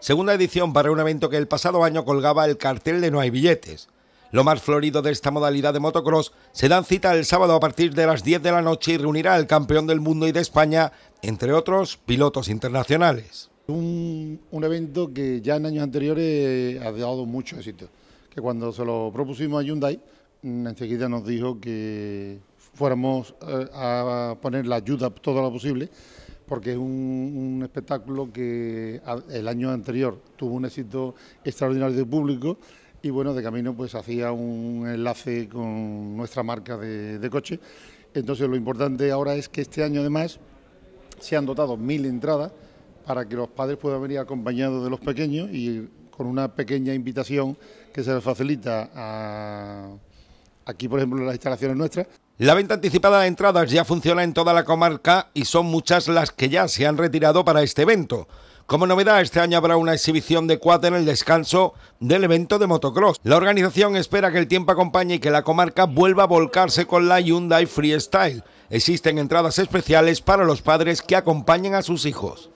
Segunda edición para un evento que el pasado año colgaba el cartel de No hay billetes. Lo más florido de esta modalidad de motocross se dan cita el sábado a partir de las 10 de la noche y reunirá al campeón del mundo y de España, entre otros pilotos internacionales. Un, evento que ya en años anteriores ha dado mucho éxito, que cuando se lo propusimos a Hyundai, mm, enseguida nos dijo que fuéramos eh, a poner la ayuda todo lo posible porque es un, espectáculo que el año anterior tuvo un éxito extraordinario de público y bueno, de camino pues hacía un enlace con nuestra marca de coche. Entonces lo importante ahora es que este año además se han dotado mil entradas para que los padres puedan venir acompañados de los pequeños y con una pequeña invitación que se les facilita a aquí, por ejemplo, en las instalaciones nuestras. La venta anticipada de entradas ya funciona en toda la comarca y son muchas las que ya se han retirado para este evento. Como novedad, este año habrá una exhibición de quad en el descanso del evento de motocross. La organización espera que el tiempo acompañe y que la comarca vuelva a volcarse con la Hyundai Freestyle. Existen entradas especiales para los padres que acompañen a sus hijos.